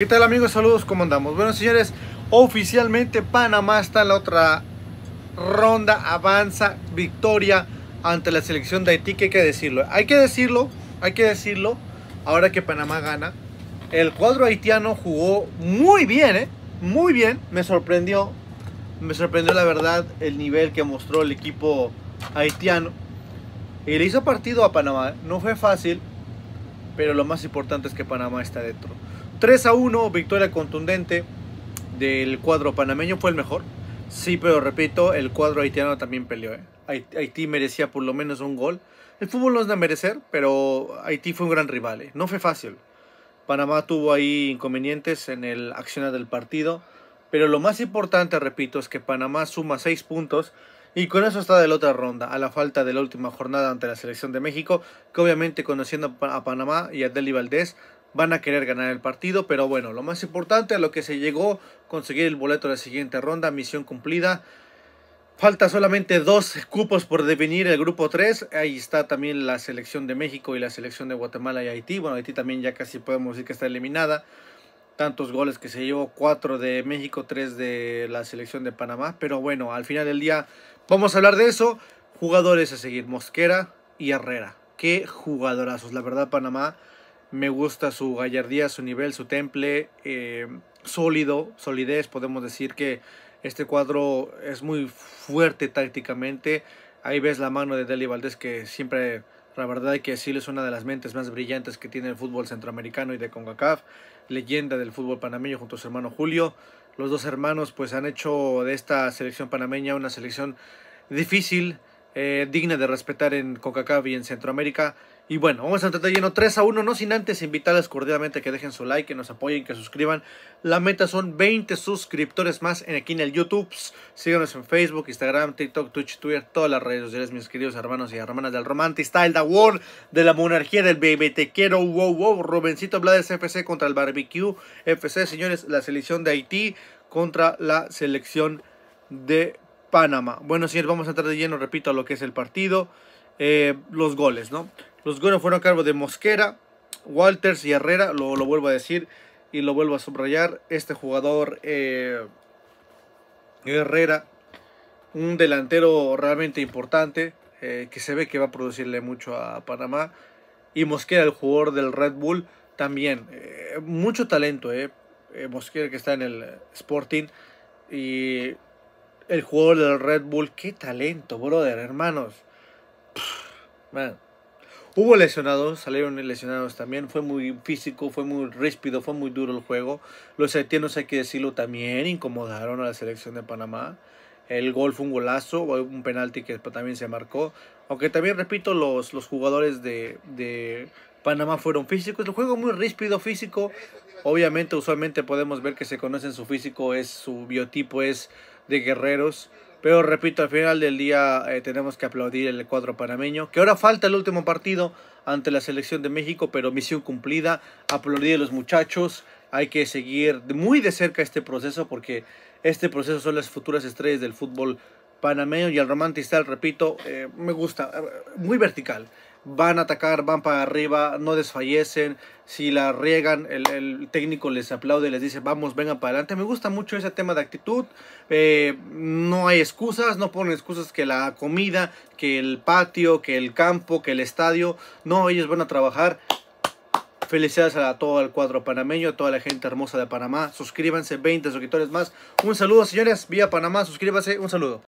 ¿Qué tal amigos? Saludos, ¿cómo andamos? Bueno señores, oficialmente Panamá está en la otra ronda, avanza, victoria ante la selección de Haití, que hay que decirlo, hay que decirlo, hay que decirlo, ahora que Panamá gana, el cuadro haitiano jugó muy bien, ¿eh? muy bien, me sorprendió, me sorprendió la verdad el nivel que mostró el equipo haitiano y le hizo partido a Panamá, ¿eh? no fue fácil, pero lo más importante es que Panamá está dentro. 3 a 1, victoria contundente del cuadro panameño, fue el mejor. Sí, pero repito, el cuadro haitiano también peleó. ¿eh? Haití merecía por lo menos un gol. El fútbol no es de merecer, pero Haití fue un gran rival. ¿eh? No fue fácil. Panamá tuvo ahí inconvenientes en el accionar del partido. Pero lo más importante, repito, es que Panamá suma 6 puntos y con eso está de la otra ronda, a la falta de la última jornada ante la selección de México, que obviamente conociendo a Panamá y a Deli Valdés van a querer ganar el partido, pero bueno, lo más importante a lo que se llegó, conseguir el boleto de la siguiente ronda, misión cumplida. Falta solamente dos cupos por definir el grupo 3. Ahí está también la selección de México y la selección de Guatemala y Haití. Bueno, Haití también ya casi podemos decir que está eliminada. Tantos goles que se llevó, Cuatro de México, Tres de la selección de Panamá. Pero bueno, al final del día vamos a hablar de eso. Jugadores a seguir, Mosquera y Herrera. Qué jugadorazos, la verdad Panamá me gusta su gallardía, su nivel, su temple. Eh, sólido, solidez. Podemos decir que este cuadro es muy fuerte tácticamente. Ahí ves la mano de Deli Valdés que siempre, la verdad hay que decirlo, es una de las mentes más brillantes que tiene el fútbol centroamericano y de CONCACAF. Leyenda del fútbol panameño junto a su hermano Julio. Los dos hermanos pues han hecho de esta selección panameña una selección difícil, eh, digna de respetar en CONCACAF y en Centroamérica y bueno, vamos a entrar de lleno 3 a 1, no sin antes invitarles cordialmente a que dejen su like, que nos apoyen, que suscriban. La meta son 20 suscriptores más aquí en el YouTube. Síganos en Facebook, Instagram, TikTok, Twitch, Twitter, todas las redes sociales, mis queridos hermanos y hermanas del Romantic Style, The World, de la monarquía del Baby Te Quiero, wow, wow, Robencito Blades FC contra el Barbecue FC, señores, la selección de Haití contra la selección de Panamá. Bueno, señores, vamos a entrar de lleno, repito, a lo que es el partido. Eh, los goles, ¿no? Los goles fueron a cargo de Mosquera, Walters y Herrera, lo, vuelvo a decir y lo vuelvo a subrayar. Este jugador eh, Herrera, un delantero realmente importante eh, que se ve que va a producirle mucho a Panamá. Y Mosquera, el jugador del Red Bull, también. Eh, mucho talento, eh. Mosquera que está en el Sporting. Y el jugador del Red Bull, qué talento, brother, hermanos. Hubo lesionados, salieron lesionados también. Fue muy físico, fue muy ríspido, fue muy duro el juego. Los haitianos, hay que decirlo, también incomodaron a la selección de Panamá. El gol fue un golazo, un penalti que también se marcó. Aunque también, repito, los, los jugadores de Panamá fueron físicos. un juego muy ríspido físico. Obviamente, usualmente podemos ver que se conocen su físico, es su biotipo es de guerreros. Pero repito, al final del día eh, tenemos que aplaudir el cuadro panameño. Que ahora falta el último partido ante la selección de México, pero misión cumplida. Aplaudir a los muchachos. Hay que seguir muy de cerca este proceso porque este proceso son las futuras estrellas del fútbol panameño y el tal repito, eh, me gusta, eh, muy vertical van a atacar, van para arriba, no desfallecen. Si la riegan, el, técnico les aplaude, les dice, vamos, vengan para adelante. Me gusta mucho ese tema de actitud. Eh, no hay excusas, no ponen excusas que la comida, que el patio, que el campo, que el estadio. No, ellos van a trabajar. Felicidades a todo el cuadro panameño, a toda la gente hermosa de Panamá. Suscríbanse, 20 suscriptores más. Un saludo, señores, vía Panamá. Suscríbanse, un saludo.